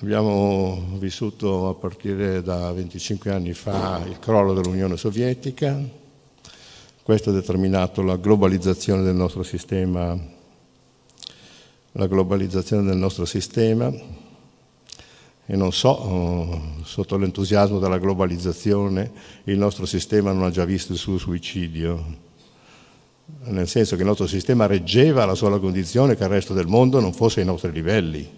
Abbiamo vissuto a partire da 25 anni fa il crollo dell'Unione Sovietica, questo ha determinato la globalizzazione del nostro sistema, la globalizzazione del nostro sistema e non so, oh, sotto l'entusiasmo della globalizzazione, il nostro sistema non ha già visto il suo suicidio, nel senso che il nostro sistema reggeva la sola condizione che il resto del mondo non fosse ai nostri livelli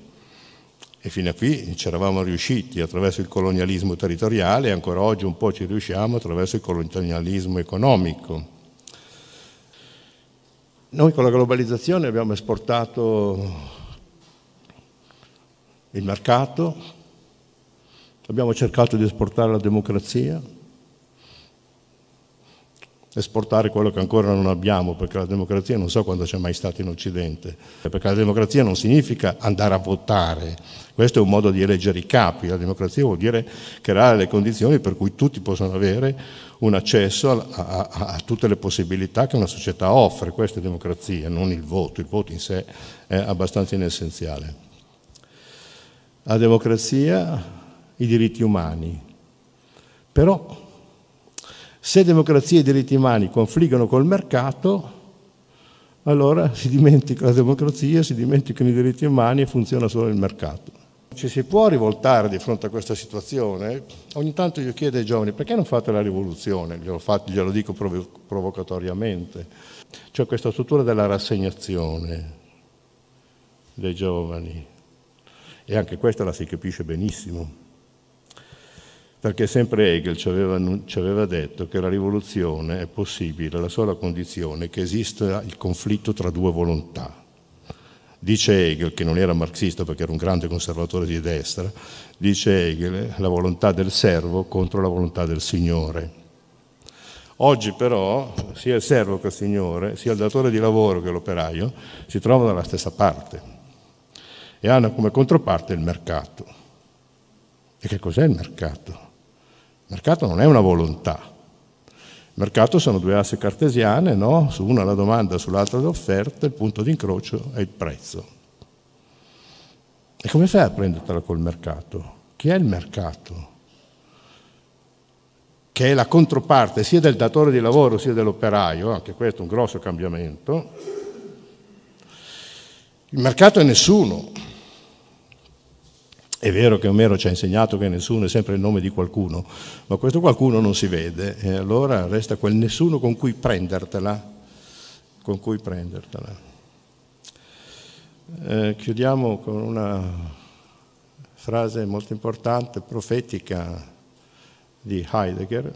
e fino a qui ci eravamo riusciti attraverso il colonialismo territoriale e ancora oggi un po' ci riusciamo attraverso il colonialismo economico. Noi con la globalizzazione abbiamo esportato il mercato, abbiamo cercato di esportare la democrazia, esportare quello che ancora non abbiamo, perché la democrazia non so quando c'è mai stata in Occidente, perché la democrazia non significa andare a votare, questo è un modo di eleggere i capi, la democrazia vuol dire creare le condizioni per cui tutti possono avere un accesso a, a, a tutte le possibilità che una società offre, questa è democrazia, non il voto, il voto in sé è abbastanza inessenziale. La democrazia, i diritti umani, però se democrazia e diritti umani confliggono col mercato, allora si dimentica la democrazia, si dimenticano i diritti umani e funziona solo il mercato. Ci si può rivoltare di fronte a questa situazione? Ogni tanto io chiedo ai giovani perché non fate la rivoluzione? Glielo, fate, glielo dico provo provocatoriamente. C'è questa struttura della rassegnazione dei giovani e anche questa la si capisce benissimo perché sempre Hegel ci aveva, ci aveva, detto che la rivoluzione è possibile alla sola condizione che esista il conflitto tra due volontà. Dice Hegel, che non era marxista perché era un grande conservatore di destra, dice Hegel la volontà del servo contro la volontà del Signore. Oggi però sia il servo che il Signore, sia il datore di lavoro che l'operaio, si trovano dalla stessa parte e hanno come controparte il mercato. E che cos'è il mercato? mercato non è una volontà. Il mercato sono due assi cartesiane, no? su una la domanda, sull'altra l'offerta, il punto di incrocio è il prezzo. E come fai a prendertela col mercato? Chi è il mercato? Che è la controparte sia del datore di lavoro sia dell'operaio, anche questo è un grosso cambiamento. Il mercato è nessuno, è vero che Omero ci ha insegnato che nessuno è sempre il nome di qualcuno, ma questo qualcuno non si vede e allora resta quel nessuno con cui prendertela. Con cui prendertela. Eh, chiudiamo con una frase molto importante, profetica di Heidegger.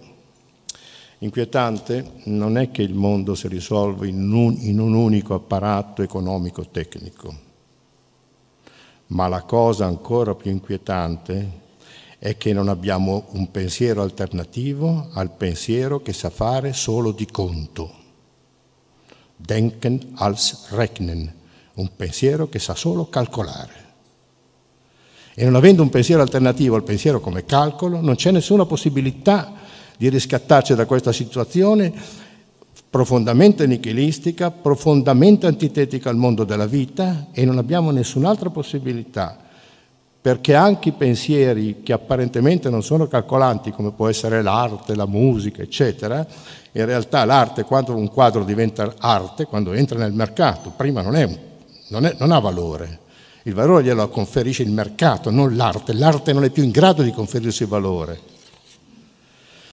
Inquietante non è che il mondo si risolva in un, in un unico apparato economico-tecnico ma la cosa ancora più inquietante è che non abbiamo un pensiero alternativo al pensiero che sa fare solo di conto. Denken als Rechnen, un pensiero che sa solo calcolare. E non avendo un pensiero alternativo al pensiero come calcolo, non c'è nessuna possibilità di riscattarci da questa situazione profondamente nichilistica, profondamente antitetica al mondo della vita e non abbiamo nessun'altra possibilità, perché anche i pensieri che apparentemente non sono calcolanti, come può essere l'arte, la musica, eccetera, in realtà l'arte, quando un quadro diventa arte, quando entra nel mercato, prima non, è, non, è, non ha valore, il valore glielo conferisce il mercato, non l'arte, l'arte non è più in grado di conferirsi valore.